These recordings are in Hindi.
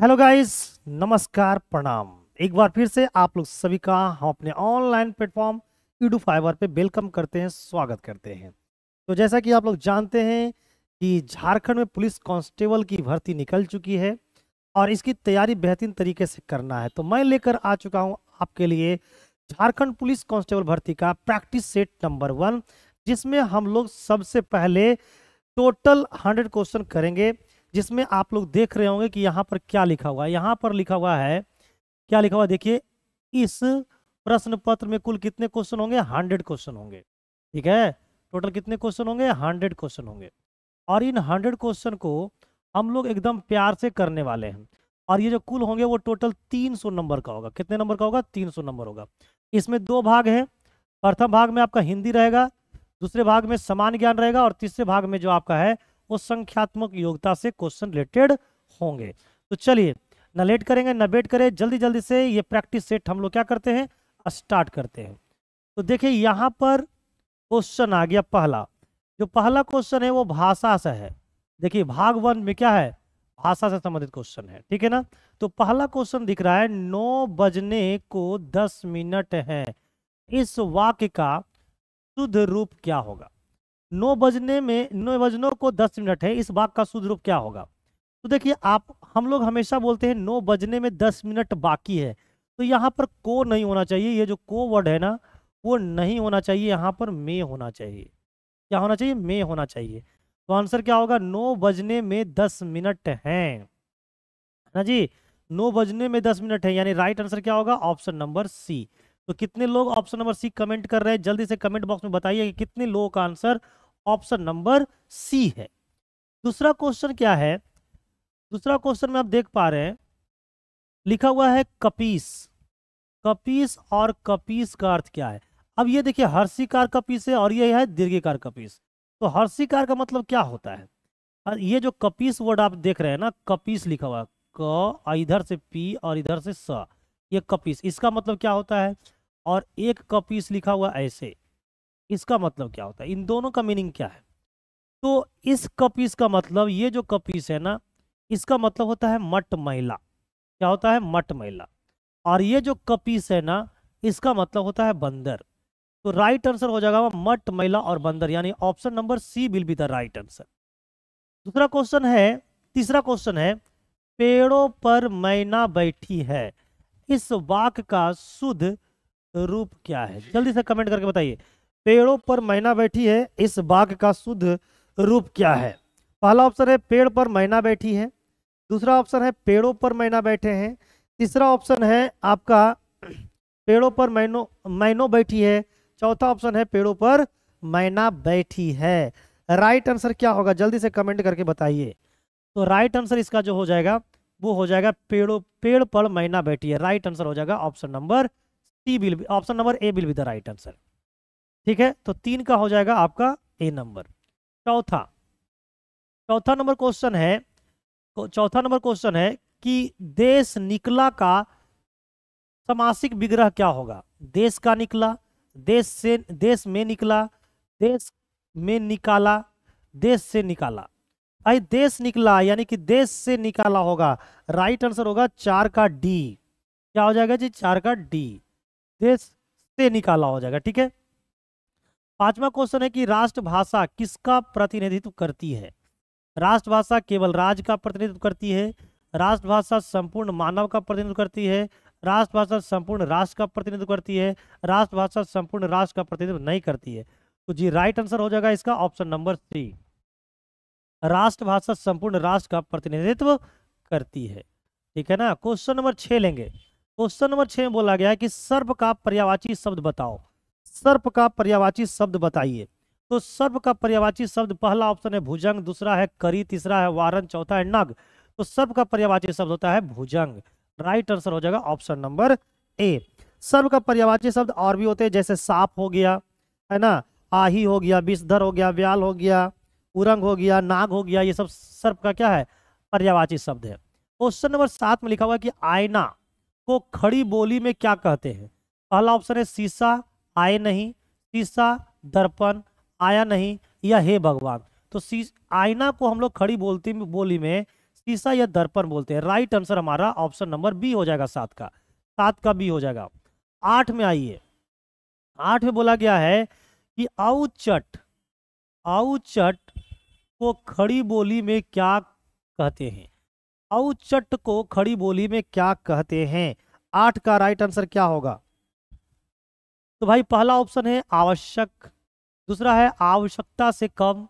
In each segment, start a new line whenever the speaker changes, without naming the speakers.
हेलो गाइस नमस्कार प्रणाम एक बार फिर से आप लोग सभी का हम अपने ऑनलाइन प्लेटफॉर्म ईडू फाइबर पे वेलकम करते हैं स्वागत करते हैं तो जैसा कि आप लोग जानते हैं कि झारखंड में पुलिस कांस्टेबल की भर्ती निकल चुकी है और इसकी तैयारी बेहतरीन तरीके से करना है तो मैं लेकर आ चुका हूँ आपके लिए झारखंड पुलिस कांस्टेबल भर्ती का प्रैक्टिस सेट नंबर वन जिसमें हम लोग सबसे पहले टोटल हंड्रेड क्वेश्चन करेंगे जिसमें आप लोग देख रहे होंगे कि यहाँ पर क्या लिखा हुआ है यहाँ पर लिखा हुआ है क्या लिखा हुआ देखिए इस प्रश्न पत्र में कुल कितने क्वेश्चन होंगे हंड्रेड क्वेश्चन होंगे ठीक है टोटल कितने क्वेश्चन होंगे हंड्रेड क्वेश्चन होंगे और इन हंड्रेड क्वेश्चन को हम लोग एकदम प्यार से करने वाले हैं और ये जो कुल होंगे वो टोटल तीन सौ नंबर का होगा कितने नंबर का होगा तीन सौ नंबर होगा इसमें दो भाग हैं प्रथम भाग में आपका हिंदी रहेगा दूसरे भाग में समान ज्ञान रहेगा और तीसरे भाग में जो आपका है वो संख्यात्मक योग्यता से क्वेश्चन रिलेटेड होंगे तो चलिए न लेट करेंगे न वेट करें जल्दी जल्दी से ये प्रैक्टिस सेट हम लोग क्या करते हैं स्टार्ट करते हैं तो देखिए यहाँ पर क्वेश्चन आ गया पहला जो पहला क्वेश्चन है वो भाषा से है देखिए भाग वन में क्या है भाषा से संबंधित क्वेश्चन है ठीक है ना तो पहला क्वेश्चन दिख रहा है नौ बजने को दस मिनट है इस वाक्य का शुद्ध रूप क्या होगा नौ बजने में नौ बजनों को दस मिनट है इस बाग का शुद्ध रूप क्या होगा तो देखिए आप हम लोग हमेशा बोलते हैं नौ बजने में दस मिनट बाकी है तो यहाँ पर को नहीं होना चाहिए ये जो को वर्ड है ना वो नहीं होना चाहिए यहाँ पर मे होना चाहिए क्या होना चाहिए मे होना चाहिए तो आंसर क्या होगा नौ बजने में दस मिनट हैं ना जी नौ बजने में दस मिनट है यानी राइट आंसर क्या होगा ऑप्शन नंबर सी तो कितने लोग ऑप्शन नंबर सी कमेंट कर रहे हैं जल्दी से कमेंट बॉक्स में बताइए कि कितने लोगों का आंसर ऑप्शन नंबर सी है दूसरा क्वेश्चन क्या है दूसरा क्वेश्चन में आप देख पा रहे हैं लिखा हुआ है कपीस कपीस और कपीस का अर्थ क्या है अब ये देखिए हर्षिकार कपीस है और ये है दीर्घिकार कपीस तो हर्षिकार का मतलब क्या होता है और ये जो कपीस वर्ड आप देख रहे हैं ना कपीस लिखा हुआ क इधर से पी और इधर से स ये कपीस इसका मतलब क्या होता है और एक का पीस लिखा हुआ ऐसे इसका मतलब क्या होता है इन दोनों का मीनिंग क्या है तो इस कपीस का मतलब ये जो कपीस है ना इसका मतलब होता है मट महिला क्या होता है मट महिला और ये जो कपीस है ना इसका मतलब होता है बंदर तो राइट आंसर हो जाएगा मट महिला और बंदर यानी option number C will be the right answer दूसरा क्वेश्चन है तीसरा क्वेश्चन है पेड़ों पर मैना बैठी है इस वाक का शुद्ध रूप क्या है जल्दी से कमेंट करके बताइए पेड़ों पर मैना बैठी है इस बाघ का शुद्ध रूप क्या है पहला ऑप्शन है पेड़ पर मैना बैठी है दूसरा ऑप्शन है पेड़ों पर मैना बैठे हैं तीसरा ऑप्शन है आपका पेड़ों पर मैनो मैनो बैठी है चौथा ऑप्शन है पेड़ों पर मैना बैठी है राइट आंसर क्या होगा जल्दी से कमेंट करके बताइए तो राइट आंसर इसका जो हो जाएगा वो हो जाएगा पेड़ों पेड़ पर मैना बैठी है राइट आंसर हो जाएगा option number C will be option number A will be the right answer ठीक है तो तीन का हो जाएगा आपका ए नंबर चौथा चौथा नंबर क्वेश्चन है चौथा नंबर क्वेश्चन है कि देश निकला का समासिक विग्रह क्या होगा देश का निकला देश से देश में निकला देश में निकाला देश से निकाला आई देश निकला यानी कि देश से निकाला होगा राइट आंसर होगा चार का डी क्या हो जाएगा जी चार का डी देश से निकाला हो जाएगा ठीक है पांचवा क्वेश्चन है कि राष्ट्रभाषा किसका प्रतिनिधित्व करती है राष्ट्रभाषा केवल राज्य का प्रतिनिधित्व करती है राष्ट्रभाषा संपूर्ण मानव का प्रतिनिधित्व करती है राष्ट्रभाषा संपूर्ण राष्ट्र का प्रतिनिधित्व करती है राष्ट्रभाषा संपूर्ण राष्ट्र का प्रतिनिधित्व नहीं करती है तो जी राइट आंसर हो जाएगा इसका ऑप्शन नंबर सी राष्ट्रभाषा संपूर्ण राष्ट्र का प्रतिनिधित्व करती है ठीक है ना क्वेश्चन नंबर छह लेंगे क्वेश्चन नंबर छह में बोला गया है कि सर्प का पर्यावाची शब्द बताओ सर्प का पर्यावाची शब्द बताइए तो सर्प का पर्यावाची शब्द पहला ऑप्शन है भुजंग दूसरा है करी तीसरा है वारन चौथा है नग तो सर्प का पर्यावाची शब्द होता है भुजंग राइट आंसर हो जाएगा ऑप्शन नंबर ए सर्प का पर्यावाची शब्द और भी होते हैं जैसे साप हो गया है ना आही हो गया विषधर हो गया व्याल हो गया उरंग हो गया नाग हो गया ये सब सर्प का क्या है पर्यावाची शब्द है क्वेश्चन नंबर सात में लिखा हुआ कि आयना को खड़ी बोली में क्या कहते हैं पहला ऑप्शन है शीशा आए नहीं शीशा दर्पण आया नहीं या हे भगवान तो आईना को हम लोग खड़ी बोलती बोली में शीशा या दर्पण बोलते हैं राइट आंसर हमारा ऑप्शन नंबर बी हो जाएगा सात का सात का बी हो जाएगा आठ में आइए आठ में बोला गया है कि आउचट आउचट को खड़ी बोली में क्या कहते हैं औचट को खड़ी बोली में क्या कहते हैं आठ का राइट आंसर क्या होगा तो भाई पहला ऑप्शन है आवश्यक दूसरा है आवश्यकता से कम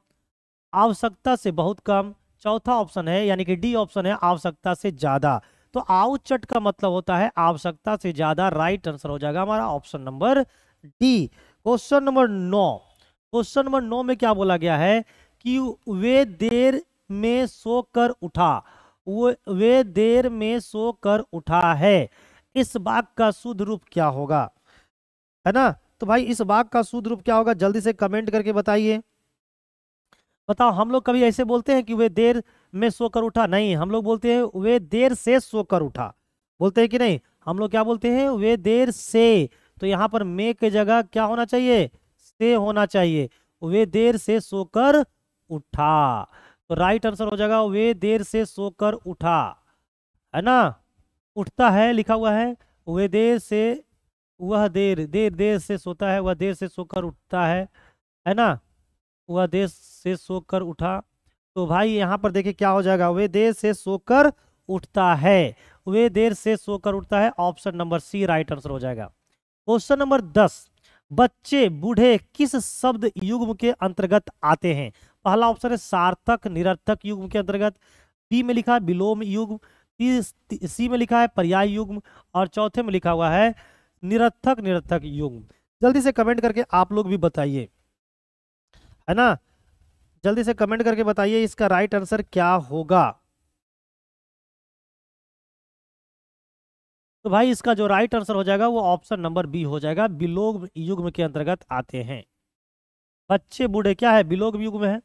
आवश्यकता से बहुत कम चौथा ऑप्शन है यानी कि डी ऑप्शन है आवश्यकता से ज्यादा तो आउचट का मतलब होता है आवश्यकता से ज्यादा राइट आंसर हो जाएगा हमारा option number D question number नौ क्वेश्चन नंबर नौ में क्या बोला गया है कि वे देर में सोकर उठा वे देर में सो कर उठा है इस बाग का शुद्ध रूप क्या होगा है ना तो भाई इस बाग का शुद्ध रूप क्या होगा जल्दी से कमेंट करके बताइए बताओ हम लोग कभी ऐसे बोलते हैं कि वे देर में सोकर उठा नहीं हम लोग बोलते हैं वे देर से सोकर उठा बोलते हैं कि नहीं हम लोग क्या बोलते हैं वे देर से तो यहाँ पर मे के जगह क्या होना चाहिए से होना चाहिए वे देर से सोकर उठा तो राइट आंसर हो जाएगा वे देर से सोकर उठा है ना उठता है लिखा हुआ है वे देर से वह देर देर देर से सोता है वह देर से सोकर उठता है है ना वह देर से सोकर उठा तो भाई यहाँ पर देखिए क्या हो जाएगा वे देर से सोकर उठता है वे देर से सोकर उठता है option number C right answer हो जाएगा क्वेश्चन नंबर दस बच्चे बूढ़े किस शब्द युग्म के अंतर्गत आते हैं पहला ऑप्शन है सार्थक निरर्थक युग्म के अंतर्गत बी में लिखा है विलोम युग्म सी में लिखा है पर्याय युग्म और चौथे में लिखा हुआ है निरर्थक निरर्थक युग्म जल्दी से कमेंट करके आप लोग भी बताइए है ना जल्दी से कमेंट करके बताइए इसका राइट आंसर क्या होगा तो भाई इसका जो राइट आंसर हो जाएगा वो ऑप्शन नंबर बी हो जाएगा विलोम युग्म के अंतर्गत आते हैं बच्चे बूढ़े क्या है विलोम युग्म है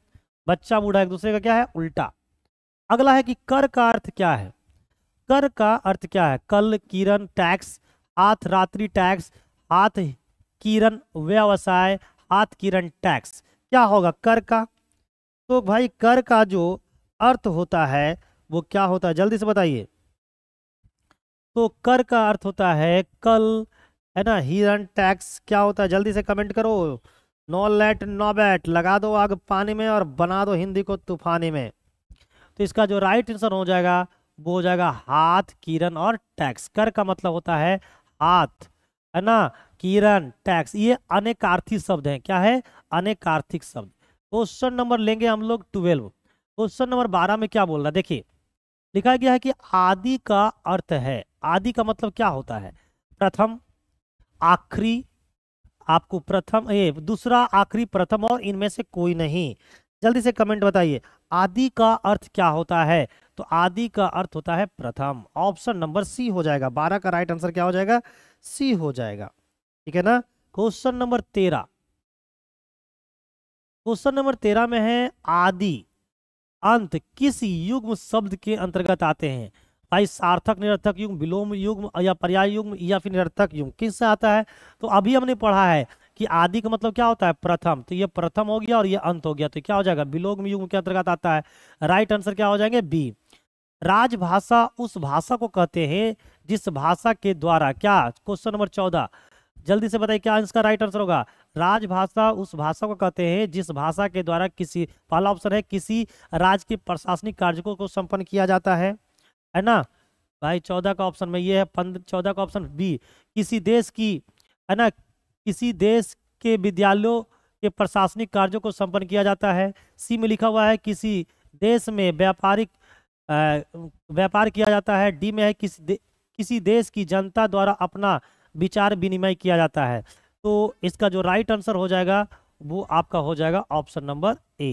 बच्चा बूढ़ा एक दूसरे का क्या है उल्टा अगला है कि कर का अर्थ क्या है कर का अर्थ क्या है कल किरण टैक्स हाथ रात्रि टैक्स हाथ किरण व्यवसाय हाथ किरण टैक्स क्या होगा कर का तो भाई कर का जो अर्थ होता है वो क्या होता है जल्दी से बताइए तो कर का अर्थ होता है कल है ना हिरण टैक्स क्या होता है जल्दी से कमेंट करो नो लेट नो बैट लगा दो आग पानी में और बना दो हिंदी को तूफानी में तो इसका जो राइट आंसर हो जाएगा वो हो जाएगा हाथ किरण और टैक्स कर का मतलब होता है हाथ है ना किरण टैक्स ये अनेकार्थी शब्द हैं क्या है अनेकार्थिक शब्द क्वेश्चन नंबर लेंगे हम लोग ट्वेल्व क्वेश्चन नंबर बारह में क्या बोल रहा है देखिए लिखा गया है कि आदि का अर्थ है आदि का मतलब क्या होता है प्रथम आखिरी आपको प्रथम ये दूसरा आखिरी प्रथम और इनमें से कोई नहीं जल्दी से कमेंट बताइए आदि का अर्थ क्या होता है तो आदि का अर्थ होता है प्रथम ऑप्शन नंबर सी हो जाएगा बारह का राइट आंसर क्या हो जाएगा सी हो जाएगा ठीक है ना क्वेश्चन नंबर तेरह क्वेश्चन नंबर तेरह में है आदि अंत किस युग्म शब्द के अंतर्गत आते हैं भाई सार्थक निरर्थक युग विलोम युग्म या पर्याय युग्म या फिर निरर्थक युग किस से आता है तो अभी हमने पढ़ा है कि आदि का मतलब क्या होता है प्रथम तो ये प्रथम हो गया और ये अंत हो गया तो क्या हो जाएगा विलोम युग के अंतर्गत आता है राइट आंसर क्या हो जाएंगे बी राजभाषा उस भाषा को कहते हैं जिस भाषा के द्वारा क्या क्वेश्चन नंबर चौदह जल्दी से बताइए क्या इसका राइट आंसर होगा राजभाषा उस भाषा को कहते हैं जिस भाषा के द्वारा किसी पहला ऑप्शन है किसी राज्य के प्रशासनिक कार्य को संपन्न किया जाता है है ना भाई चौदह का ऑप्शन में ये है पंद्रह चौदह का ऑप्शन बी किसी देश की है ना किसी देश के विद्यालयों के प्रशासनिक कार्यों को संपन्न किया जाता है सी में लिखा हुआ है किसी देश में व्यापारिक व्यापार किया जाता है डी में है किसी दे, किसी देश की जनता द्वारा अपना विचार विनिमय किया जाता है तो इसका जो राइट आंसर हो जाएगा वो आपका हो जाएगा ऑप्शन नंबर ए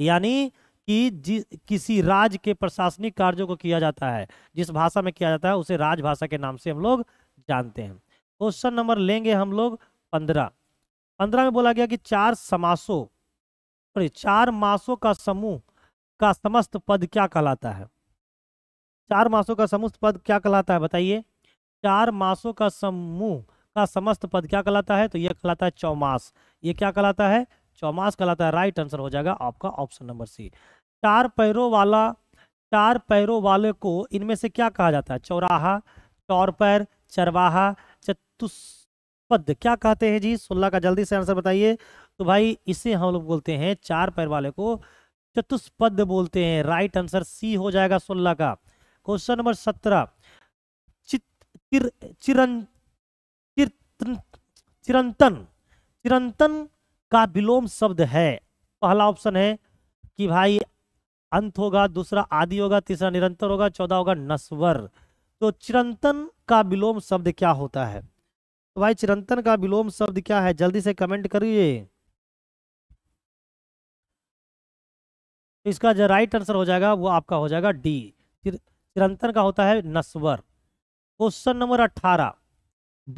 यानी कि जिस किसी राज्य के प्रशासनिक कार्यों को किया जाता है जिस भाषा में किया जाता है उसे राजभाषा के नाम से हम लोग जानते हैं क्वेश्चन नंबर लेंगे हम लोग पंद्रह पंद्रह में बोला गया कि चार समासों सॉरी चार मासों का समूह का समस्त पद क्या कहलाता है चार मासों का समस्त पद क्या कहलाता है बताइए चार मासों का समूह का समस्त पद क्या कहलाता है तो यह कहलाता है चौमास ये क्या कहलाता है चौमास कहलाता है राइट आंसर हो जाएगा आपका ऑप्शन नंबर सी चार पैरों वाला चार पैरों वाले को इनमें से क्या कहा जाता है चौराहा चौरपैर चरवाहा चतुष्पद क्या कहते हैं जी सोलह का जल्दी से आंसर बताइए तो भाई इसे हम लोग बोलते हैं चार पैर वाले को चतुष्पद बोलते हैं राइट आंसर सी हो जाएगा सोलह का क्वेश्चन नंबर सत्रह चिर चिरन चिर चिरंतन चिरंतन का विलोम शब्द है पहला ऑप्शन है कि भाई अंत होगा दूसरा आदि होगा तीसरा निरंतर होगा चौदह होगा नस्वर तो चिरंतन का विलोम शब्द क्या होता है तो भाई चिरंतन का विलोम शब्द क्या है जल्दी से कमेंट करिए इसका जो राइट आंसर हो जाएगा वो आपका हो जाएगा डी चिरंतन का होता है नस्वर क्वेश्चन नंबर अट्ठारह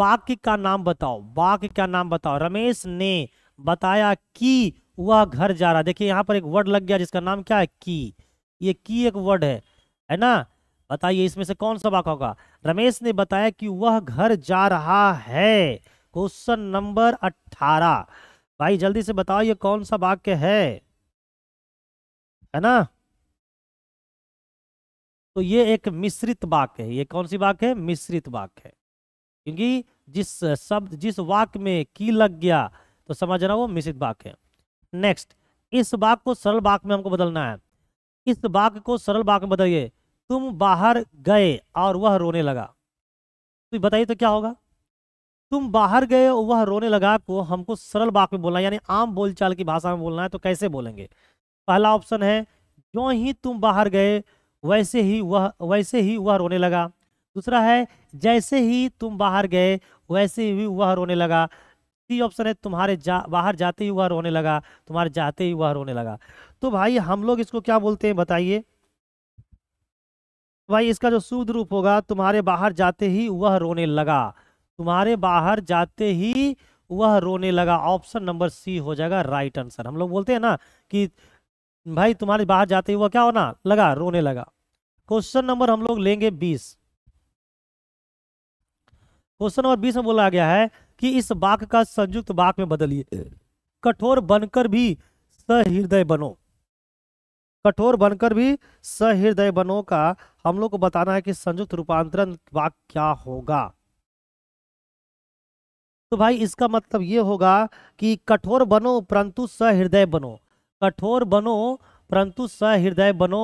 बाघ का नाम बताओ बाघ का नाम बताओ रमेश ने बताया कि वह घर जा रहा देखिए यहाँ पर एक वर्ड लग गया जिसका नाम क्या है की ये की एक वर्ड है है ना बताइए इसमें से कौन सा वाक्य होगा रमेश ने बताया कि वह घर जा रहा है क्वेश्चन नंबर अट्ठारह भाई जल्दी से बताओ ये कौन सा वाक्य है है ना तो ये एक मिश्रित वाक्य है ये कौन सी वाक्य है मिश्रित वाक्य है क्योंकि जिस शब्द जिस वाक्य में की लग गया तो समझना वो मिश्रित बाक है नेक्स्ट इस बाक को सरल बाक में हमको बदलना है इस बाक को सरल बाक में बदलिए तुम बाहर गए और वह रोने लगा तो बताइए तो क्या होगा तुम बाहर गए और वह रोने लगा को हमको सरल बाक में बोलना यानी आम बोलचाल की भाषा में बोलना है तो कैसे बोलेंगे पहला ऑप्शन है जो ही तुम बाहर गए वैसे ही वह वैसे ही वह रोने लगा दूसरा है जैसे ही तुम बाहर गए वैसे ही वह रोने लगा सी ऑप्शन है तुम्हारे जा बाहर जाते ही हुआ रोने लगा तुम्हारे जाते ही हुआ रोने लगा तो भाई हम लोग इसको क्या बोलते हैं बताइए भाई इसका जो शुद्ध रूप होगा तुम्हारे बाहर जाते ही वह रोने लगा तुम्हारे बाहर जाते ही वह रोने लगा ऑप्शन नंबर सी हो जाएगा राइट आंसर हम लोग बोलते हैं ना कि भाई तुम्हारे बाहर जाते ही वह क्या होना लगा रोने लगा क्वेश्चन नंबर हम लोग लेंगे बीस क्वेश्चन नंबर बीस में बोला गया है कि इस वाक का संयुक्त वाक में बदलिए कठोर बनकर भी सहृदय बनो कठोर बनकर भी सहृदय बनो का हम लोग को बताना है कि संयुक्त रूपांतरण वाक क्या होगा तो भाई इसका मतलब ये होगा कि कठोर बनो परंतु सहृदय बनो कठोर बनो परंतु सहृदय बनो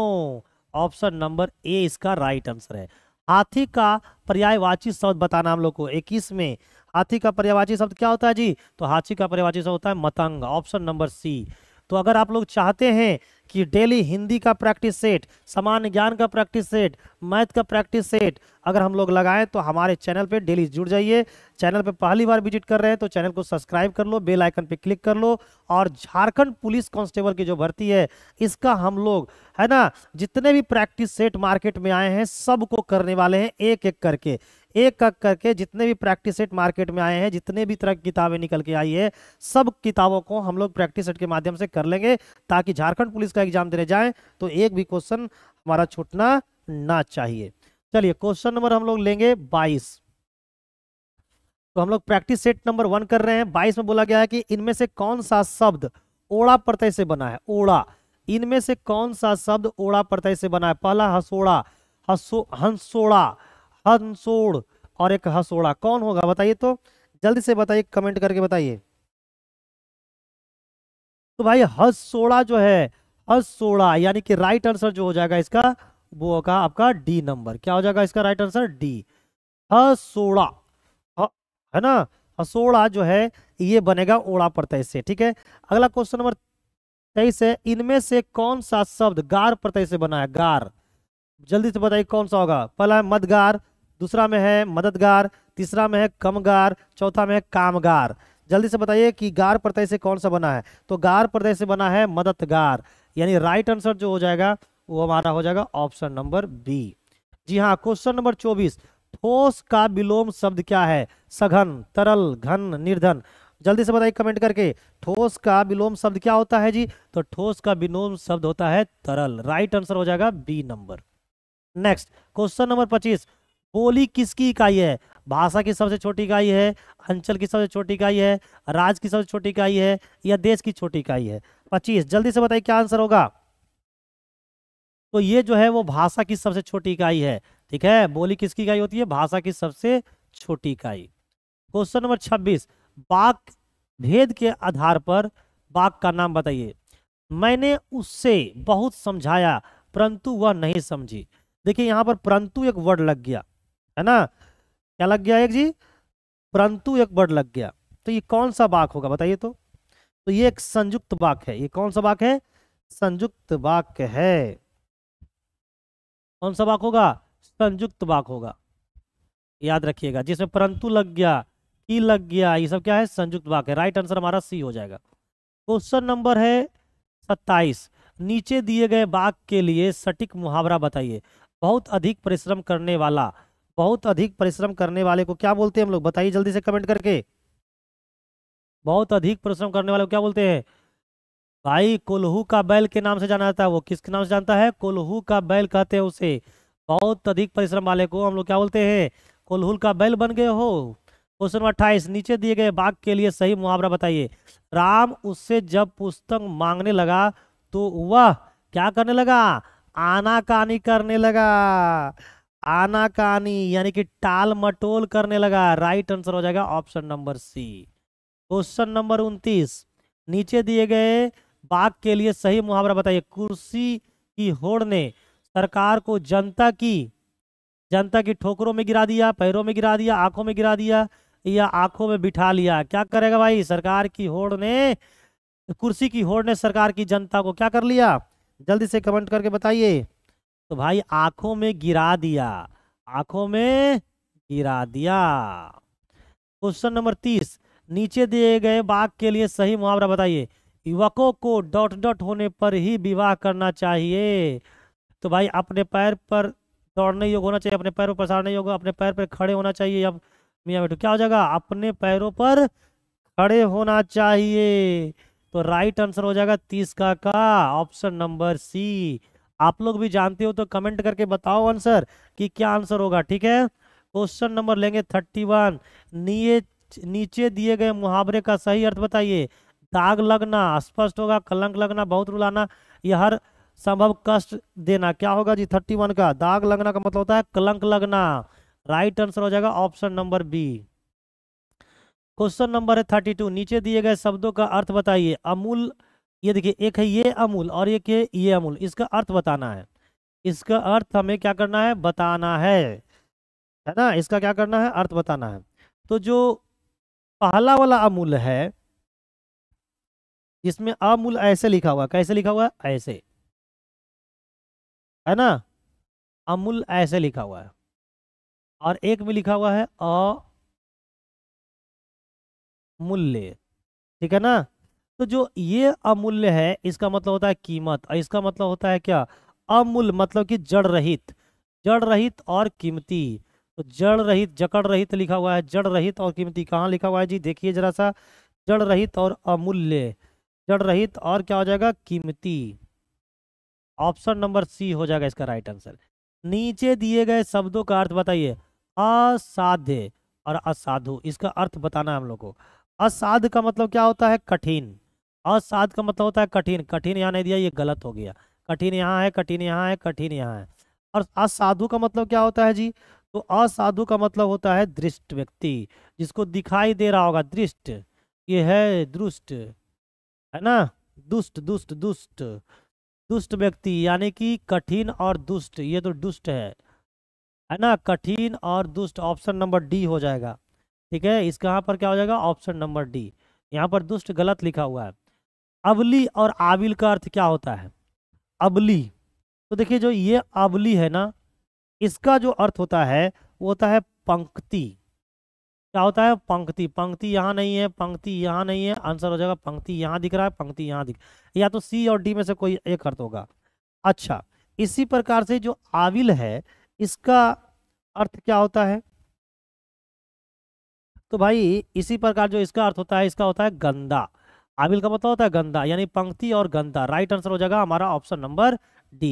ऑप्शन नंबर ए इसका राइट आंसर है हाथी का पर्यायवाची शब्द बताना हम लोग को इक्कीस में हाथी का पर्यावाची शब्द क्या होता है जी तो हाथी का पर्यावाची शब्द होता है मतंग ऑप्शन नंबर सी तो अगर आप लोग चाहते हैं कि डेली हिंदी का प्रैक्टिस सेट सामान्य ज्ञान का प्रैक्टिस सेट मैथ का प्रैक्टिस सेट अगर हम लोग लगाएं तो हमारे चैनल पे डेली जुड़ जाइए चैनल पे पहली बार विजिट कर रहे हैं तो चैनल को सब्सक्राइब कर लो बेल आइकन पे क्लिक कर लो और झारखंड पुलिस कांस्टेबल की जो भर्ती है इसका हम लोग है ना जितने भी प्रैक्टिस सेट मार्केट में आए हैं सबको करने वाले हैं एक एक करके एक एक करके जितने भी प्रैक्टिस सेट मार्केट में आए हैं जितने भी तरह की किताबें निकल के आई है सब किताबों को हम लोग प्रैक्टिस सेट के माध्यम से कर लेंगे ताकि झारखंड पुलिस का एग्जाम देने जाएं तो एक भी क्वेश्चन हमारा छूटना ना चाहिए चलिए क्वेश्चन नंबर हम लोग लेंगे बाईस तो हम लोग प्रैक्टिस सेट नंबर वन कर रहे हैं बाईस में बोला गया है कि इनमें से कौन सा शब्द ओड़ा प्रत्यय से बना है ओड़ा इनमें से कौन सा शब्द ओड़ा प्रत्यय से बना है पहला हसोड़ा हसो हंसोड़ा हंसोड़ और एक हसोड़ा कौन होगा बताइए तो जल्दी से बताइए कमेंट करके बताइए तो भाई हसोड़ा जो है हसोड़ा यानी कि राइट आंसर जो हो जाएगा इसका वो होगा आपका डी नंबर क्या हो जाएगा इसका राइट आंसर डी हसोड़ा है ना हसोड़ा जो है ये बनेगा ओड़ा प्रत्यय से ठीक है अगला क्वेश्चन नंबर तेईस है इनमें से कौन सा शब्द गार प्रत्यय से बना है गार जल्दी से बताइए कौन सा होगा पहला है मदगार दूसरा में है मददगार तीसरा में है कमगार चौथा में है कामगार जल्दी से बताइए कि गार प्रत्यय से कौन सा बना है तो गार प्रत्यय से बना है मददगार यानी राइट आंसर जो हो जाएगा वो हमारा हो जाएगा ऑप्शन नंबर बी जी हाँ क्वेश्चन नंबर चौबीस ठोस का विलोम शब्द क्या है सघन तरल घन निर्धन जल्दी से बताइए कमेंट करके ठोस का विलोम शब्द क्या होता है जी तो ठोस का विलोम शब्द होता है तरल राइट आंसर हो जाएगा B number next question number पच्चीस बोली किसकी इकाई है भाषा की सबसे छोटी इकाई है अंचल की सबसे छोटी इकाई है राज्य की सबसे छोटी इकाई है या देश की छोटी इकाई है पच्चीस जल्दी से बताइए क्या आंसर होगा तो ये जो है वो भाषा की सबसे छोटी इकाई है ठीक है बोली किसकी इकाई होती है भाषा की सबसे छोटी इकाई क्वेश्चन नंबर छब्बीस बाक भेद के आधार पर बाघ का नाम बताइए मैंने उससे बहुत समझाया परंतु वह नहीं समझी देखिए यहाँ पर परंतु एक वर्ड लग गया है ना क्या लग गया एक जी परंतु एक वर्ड लग गया तो ये कौन सा बाक होगा बताइए तो तो ये एक संयुक्त वाक है ये कौन सा वाक है संयुक्त वाक है कौन सा वाक होगा संयुक्त वाक होगा याद रखिएगा जिसमें परंतु लग गया की लग गया ये सब क्या है संयुक्त बाक है राइट आंसर हमारा सी हो जाएगा क्वेश्चन नंबर है सत्ताईस नीचे दिए गए वाक के लिए सटीक मुहावरा बताइए बहुत अधिक परिश्रम करने वाला बहुत अधिक परिश्रम करने वाले को क्या बोलते हैं हम लोग बताइए जल्दी से कमेंट करके बहुत अधिक परिश्रम करने वाले को क्या बोलते हैं भाई कोल्हू का बैल के नाम से जाना जाता है वो किसके नाम से जानता है कोल्हू का बैल कहते हैं उसे बहुत अधिक परिश्रम वाले को हम लोग क्या बोलते हैं कोल्हू का बैल बन गए हो क्वेश्चन नंबर अट्ठाईस नीचे दिए गए बाग के लिए सही मुहावरा बताइए राम उससे जब पुस्तक मांगने लगा तो वह क्या करने लगा आना कानी करने लगा आनाकानी यानी कि टाल मटोल करने लगा राइट आंसर हो जाएगा option number C question number उनतीस नीचे दिए गए बाग के लिए सही मुहावरा बताइए कुर्सी की होड़ ने सरकार को जनता की जनता की ठोकरों में गिरा दिया पैरों में गिरा दिया आंखों में गिरा दिया या आंखों में बिठा लिया क्या करेगा भाई सरकार की होड़ ने कुर्सी की होड़ ने सरकार की जनता को क्या कर लिया जल्दी से कमेंट करके बताइए तो भाई आंखों में गिरा दिया आंखों में गिरा दिया क्वेश्चन नंबर तीस नीचे दिए गए बाघ के लिए सही मुहावरा बताइए युवकों को डॉट डॉट होने पर ही विवाह करना चाहिए तो भाई अपने पैर पर दौड़ने योग होना चाहिए अपने पैरों पर साड़ने योग अपने पैर पर खड़े होना चाहिए अब मियाँ बैठो क्या हो जाएगा अपने पैरों पर खड़े होना चाहिए तो राइट आंसर हो जाएगा तीस का का ऑप्शन नंबर सी आप लोग भी जानते हो तो कमेंट करके बताओ आंसर कि क्या आंसर होगा ठीक है क्वेश्चन नंबर लेंगे थर्टी वन नीचे दिए गए मुहावरे का सही अर्थ बताइए दाग लगना स्पष्ट होगा कलंक लगना बहुत रुलाना यह हर संभव कष्ट देना क्या होगा जी थर्टी वन का दाग लगना का मतलब होता है कलंक लगना राइट आंसर हो जाएगा option number B question number है थर्टी टू नीचे दिए गए शब्दों का अर्थ बताइए अमूल ये देखिए एक है ये अमूल और एक है ये अमूल इसका अर्थ बताना है इसका अर्थ हमें क्या करना है बताना है है ना इसका क्या करना है अर्थ बताना है तो जो पहला वाला अमूल है जिसमें अमूल ऐसे लिखा हुआ कैसे लिखा हुआ है ऐसे है ना अमूल ऐसे लिखा हुआ है और एक में लिखा हुआ है अमूल्य ठीक है ना तो जो ये अमूल्य है इसका मतलब होता है कीमत और इसका मतलब होता है क्या अमूल्य मतलब कि जड़ रहित जड़ रहित और कीमती तो जड़ रहित जकड़ रहित लिखा हुआ है जड़ रहित और कीमती कहाँ लिखा हुआ है जी देखिए जरा सा जड़ रहित और अमूल्य जड़ रहित और क्या हो जाएगा कीमती ऑप्शन नंबर सी हो जाएगा इसका राइट आंसर नीचे दिए गए शब्दों का अर्थ बताइए असाध्य और असाधु इसका अर्थ बताना है हम लोग को असाध का मतलब क्या होता है कठिन असाध का मतलब होता है कठिन कठिन यहाँ नहीं दिया ये गलत हो गया कठिन यहाँ है कठिन यहाँ है कठिन यहाँ है और असाधु का मतलब क्या होता है जी तो असाधु का मतलब होता है दृष्ट व्यक्ति जिसको दिखाई दे रहा होगा दृष्ट ये है दुष्ट है ना दुष्ट दुष्ट दुष्ट दुष्ट व्यक्ति यानी कि कठिन और दुष्ट ये तो दुष्ट है है ना कठिन और दुष्ट ऑप्शन नंबर डी हो जाएगा ठीक है इसका यहाँ पर क्या हो जाएगा ऑप्शन नंबर डी यहाँ पर दुष्ट गलत लिखा हुआ है अबली और आबिल का अर्थ क्या होता है अबली तो देखिए जो ये अबली है ना इसका जो अर्थ होता है वो होता है पंक्ति क्या होता है पंक्ति पंक्ति यहाँ नहीं है पंक्ति यहाँ नहीं है आंसर हो जाएगा पंक्ति यहाँ दिख रहा है पंक्ति यहाँ दिख या तो सी और डी में से कोई एक अर्थ होगा अच्छा इसी प्रकार से जो आविल है इसका अर्थ क्या होता है तो भाई इसी प्रकार जो इसका अर्थ होता है इसका होता है गंदा आबिल का मतलब होता है गंदा यानी पंक्ति और गंदा राइट आंसर हो जाएगा हमारा ऑप्शन नंबर डी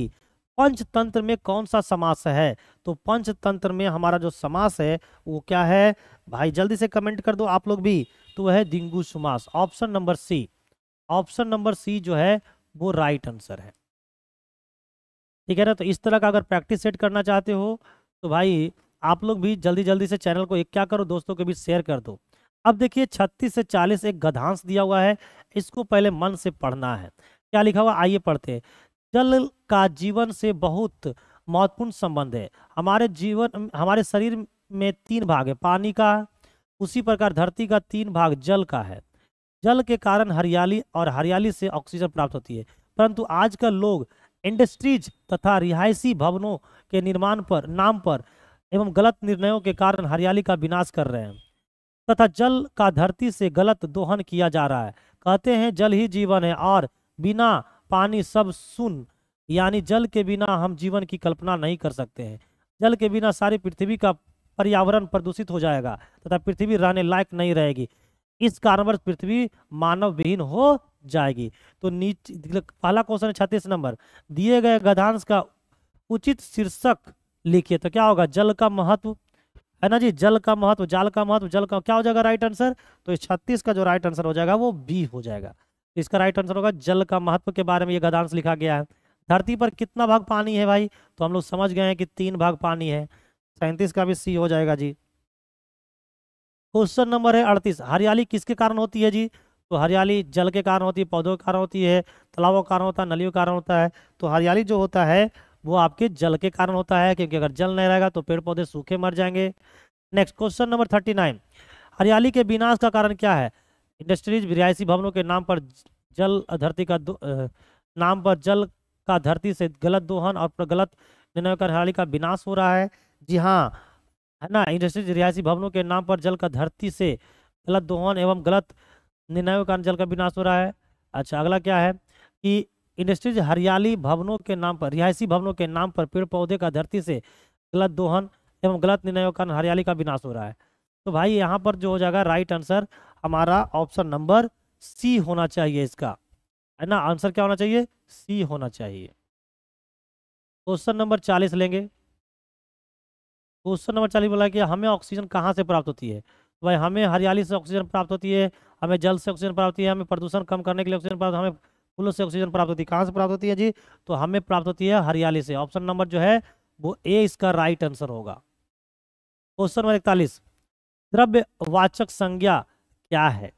पंचतंत्र में कौन सा समास है तो पंचतंत्र में हमारा जो समास है वो क्या है भाई जल्दी से कमेंट कर दो आप लोग भी तो वह है दिंगू समास option number C option number C जो है वो राइट आंसर है ठीक है ना तो इस तरह का अगर प्रैक्टिस सेट करना चाहते हो तो भाई आप लोग भी जल्दी जल्दी से चैनल को एक क्या करो दोस्तों के बीच शेयर कर दो अब देखिए 36 से 40 एक गधांश दिया हुआ है इसको पहले मन से पढ़ना है क्या लिखा हुआ आइए पढ़ते हैं जल का जीवन से बहुत महत्वपूर्ण संबंध है हमारे जीवन हमारे शरीर में तीन भाग है पानी का उसी प्रकार धरती का तीन भाग जल का है जल के कारण हरियाली और हरियाली से ऑक्सीजन प्राप्त होती है परंतु आजकल लोग इंडस्ट्रीज तथा रिहायशी भवनों के निर्माण पर नाम पर एवं गलत निर्णयों के कारण हरियाली का विनाश कर रहे हैं तथा जल का धरती से गलत दोहन किया जा रहा है कहते हैं जल ही जीवन है और बिना पानी सब सुन यानी जल के बिना हम जीवन की कल्पना नहीं कर सकते हैं जल के बिना सारी पृथ्वी का पर्यावरण प्रदूषित हो जाएगा तथा पृथ्वी रहने लायक नहीं रहेगी इस कारणवश पृथ्वी मानव विहीन हो जाएगी तो नीचे पहला क्वेश्चन है छत्तीस नंबर दिए गए गधांश का उचित शीर्षक लिखिए तो क्या होगा जल का महत्व है ना जी जल का महत्व जाल का महत्व जल का क्या हो जाएगा राइट आंसर तो इस छत्तीस का जो राइट आंसर हो जाएगा वो बी हो जाएगा इसका राइट आंसर होगा जल का महत्व के बारे में ये गदांश लिखा गया है धरती पर कितना भाग पानी है भाई तो हम लोग समझ गए हैं कि तीन भाग पानी है सैंतीस का भी सी हो जाएगा जी क्वेश्चन नंबर है अड़तीस हरियाली किसके कारण होती है जी तो हरियाली जल के कारण होती है पौधों के कारण होती है तालाबों के कारण होता है नलियों के कारण होता है तो हरियाली जो होता है वो आपके जल के कारण होता है क्योंकि अगर जल नहीं रहेगा तो पेड़ पौधे सूखे मर जाएंगे next question number thirty nine हरियाली के विनाश का कारण क्या है इंडस्ट्रीज रिहायशी भवनों के नाम पर जल धरती का नाम पर जल का धरती से गलत दोहन और गलत निर्णय कर हरियाली का विनाश हो रहा है जी हाँ है ना इंडस्ट्रीज रिहायशी भवनों के नाम पर जल का धरती से गलत दोहन एवं गलत निर्णयों कारण जल का विनाश हो रहा है अच्छा अगला क्या है कि इंडस्ट्रीज हरियाली भवनों के नाम पर रिहायशी भवनों के नाम पर पेड़ पौधे का धरती से गलत दोहन एवं गलत निर्णयों का हरियाली का विनाश हो रहा है तो भाई यहाँ पर जो हो जाएगा राइट आंसर हमारा ऑप्शन नंबर सी होना चाहिए इसका है ना आंसर क्या होना चाहिए सी होना चाहिए क्वेश्चन नंबर चालीस लेंगे क्वेश्चन नंबर चालीस बोला कि हमें ऑक्सीजन कहाँ से प्राप्त होती है तो भाई हमें हरियाली से ऑक्सीजन प्राप्त होती है हमें जल से ऑक्सीजन प्राप्त होती है हमें प्रदूषण कम करने के लिए ऑक्सीजन प्राप्त हमें फूलों से ऑक्सीजन प्राप्त होती है कहाँ से प्राप्त होती है जी तो हमें प्राप्त होती है हरियाली से ऑप्शन नंबर जो है वो ए इसका राइट आंसर होगा क्वेश्चन नंबर इकतालीस द्रव्यवाचक संज्ञा क्या है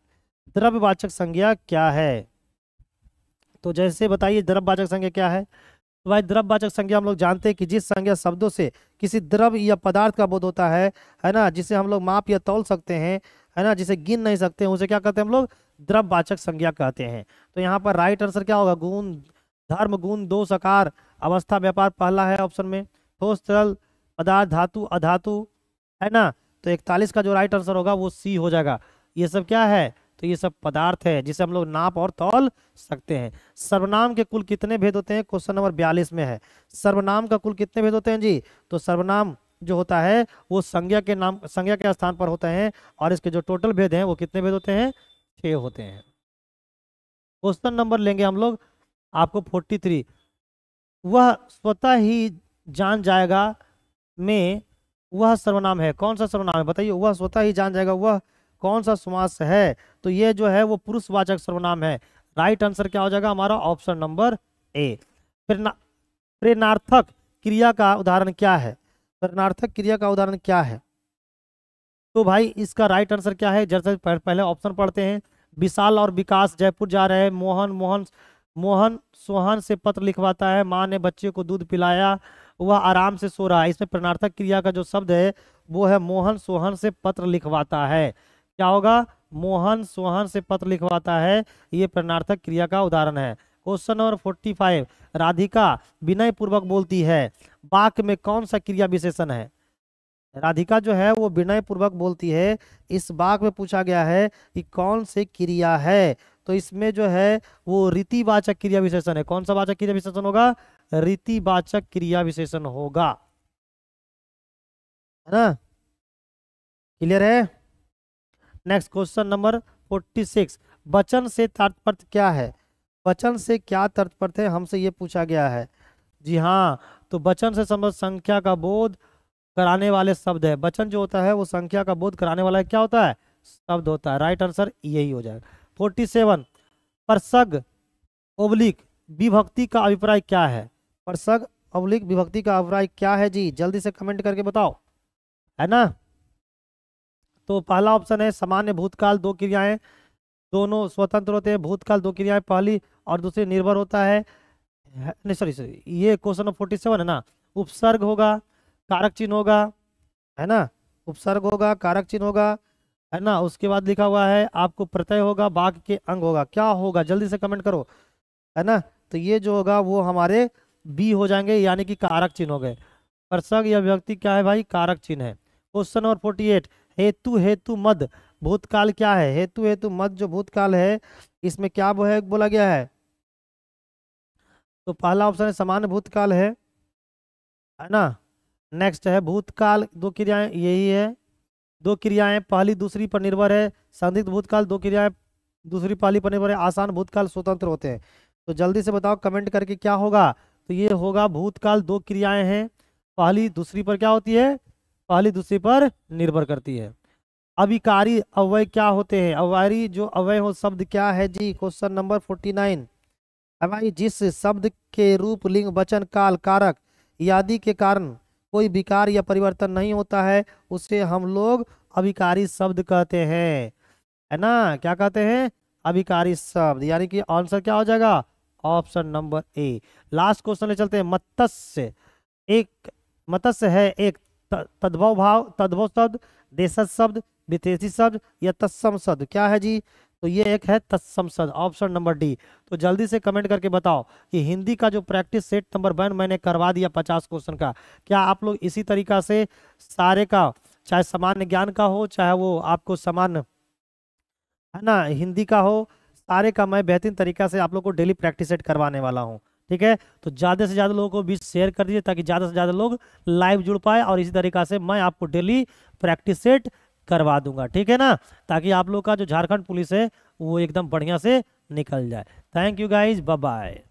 द्रव्यवाचक संज्ञा क्या है तो जैसे बताइए द्रव्यवाचक संज्ञा क्या है तो भाई द्रव्यवाचक संज्ञा हम लोग जानते हैं कि जिस संज्ञा शब्दों से किसी द्रव या पदार्थ का बोध होता है है ना जिसे हम लोग माप या तोल सकते हैं है ना जिसे गिन नहीं सकते हैं उसे क्या कहते हैं हम लोग द्रववाचक संज्ञा कहते हैं तो यहाँ पर राइट आंसर क्या होगा गुण धर्म गुण दो सकार अवस्था व्यापार पहला है ऑप्शन में ठोस तरल पदार्थ धातु अधातु है ना तो इकतालीस का जो राइट आंसर होगा वो सी हो जाएगा ये सब क्या है तो ये सब पदार्थ है जिसे हम लोग नाप और तौल सकते हैं सर्वनाम के कुल कितने भेद होते हैं क्वेश्चन नंबर बयालीस में है सर्वनाम का कुल कितने भेद होते हैं जी तो सर्वनाम जो होता है वो संज्ञा के नाम संज्ञा के स्थान पर होते हैं और इसके जो टोटल भेद हैं वो कितने भेद होते हैं छः होते हैं क्वेश्चन नंबर लेंगे हम लोग आपको फोर्टी थ्री वह स्वतः ही जान जाएगा में वह सर्वनाम है कौन सा सर्वनाम है बताइए वह स्वतः ही जान जाएगा वह कौन सा समास है तो यह जो है वो पुरुषवाचक सर्वनाम है राइट आंसर क्या हो जाएगा हमारा ऑप्शन नंबर ए प्रेरणार्थक क्रिया का उदाहरण क्या है प्रेरणार्थक क्रिया का उदाहरण क्या है तो भाई इसका राइट आंसर क्या है जैसे पहले ऑप्शन पढ़ते हैं विशाल और विकास जयपुर जा रहे हैं मोहन मोहन मोहन सोहन से पत्र लिखवाता है माँ ने बच्चे को दूध पिलाया वह आराम से सो रहा है इसमें प्रणार्थक क्रिया का जो शब्द है वो है मोहन सोहन से पत्र लिखवाता है क्या होगा मोहन सोहन से पत्र लिखवाता है ये प्रणार्थक क्रिया का उदाहरण है question number forty five Radhika विनय पूर्वक बोलती है वाक में कौन सा क्रिया विशेषण है राधिका जो है वो विनय पूर्वक बोलती है इस बाग में पूछा गया है कि कौन से क्रिया है तो इसमें जो है वो रीतिवाचक क्रिया विशेषण है कौन सा वाचक क्रिया विशेषण होगा रीतिवाचक क्रिया विशेषण होगा है ना क्लियर है next question number forty six वचन से तात्पर्य क्या है वचन से क्या तात्पर्य है हमसे ये पूछा गया है जी हाँ तो वचन से संबंध संख्या का बोध कराने वाले शब्द है वचन जो होता है वो संख्या का बोध कराने वाला है क्या होता है शब्द होता है राइट आंसर यही हो जाएगा फोर्टी सेवन प्रसग ओब्लिक विभक्ति का अभिप्राय क्या है प्रसग ओब्लिक विभक्ति का अभिप्राय क्या है जी जल्दी से कमेंट करके बताओ है ना तो पहला ऑप्शन है सामान्य भूतकाल दो क्रियाएं दोनों स्वतंत्र होते हैं भूतकाल दो क्रियाएं पहली और दूसरी निर्भर होता है नहीं सॉरी सॉरी ये क्वेश्चन फोर्टी सेवन है ना उपसर्ग होगा कारक चिन्ह होगा है ना उपसर्ग होगा कारक चिन्ह होगा है ना उसके बाद लिखा हुआ है आपको प्रत्यय होगा बाघ के अंग होगा क्या होगा जल्दी से कमेंट करो है ना तो ये जो होगा वो हमारे बी हो जाएंगे यानी कि कारक चिन्ह हो गए प्रसंग या व्यक्ति क्या है भाई कारक चिन्ह है क्वेश्चन नंबर फोर्टी एट हेतु हेतु मद भूतकाल क्या है हेतु हेतु मद जो भूतकाल है इसमें क्या वो है बोला गया है तो पहला ऑप्शन है सामान्य भूतकाल है है ना नेक्स्ट है भूतकाल दो क्रियाएं यही है दो क्रियाएं पहली दूसरी पर निर्भर है संदिग्ध भूतकाल दो क्रियाएं दूसरी पहली पर निर्भर है आसान भूतकाल स्वतंत्र होते हैं तो जल्दी से बताओ कमेंट करके क्या होगा तो ये होगा भूतकाल दो क्रियाएं हैं पहली दूसरी पर क्या होती है पहली दूसरी पर निर्भर करती है अविकारी अवय क्या होते हैं अवारी जो अवय हो शब्द क्या है जी क्वेश्चन नंबर फोर्टी नाइन अवय जिस शब्द के रूप लिंग वचन काल कारक यादि के कारण कोई विकार या परिवर्तन नहीं होता है उसे हम लोग अभिकारी शब्द कहते हैं है ना क्या कहते हैं अभिकारी शब्द यानी कि आंसर क्या हो जाएगा option number A last question ले चलते हैं मत्स्य एक मत्स्य है एक तद्भव भाव तद्भव शब्द देश शब्द विदेशी शब्द या तत्सम शब्द क्या है जी तो ये एक है तत्समसद ऑप्शन नंबर डी तो जल्दी से कमेंट करके बताओ कि हिंदी का जो प्रैक्टिस सेट नंबर वन मैंने करवा दिया पचास क्वेश्चन का क्या आप लोग इसी तरीका से सारे का चाहे सामान्य ज्ञान का हो चाहे वो आपको सामान्य है ना हिंदी का हो सारे का मैं बेहतरीन तरीका से आप लोग को डेली प्रैक्टिस सेट करवाने वाला हूँ ठीक है तो ज़्यादा से ज़्यादा लोगों को भी शेयर कर दीजिए ताकि ज़्यादा से ज़्यादा लोग लाइव जुड़ पाए और इसी तरीका से मैं आपको डेली प्रैक्टिस सेट करवा दूंगा ठीक है ना ताकि आप लोग का जो झारखंड पुलिस है वो एकदम बढ़िया से निकल जाए थैंक यू गाइज बाय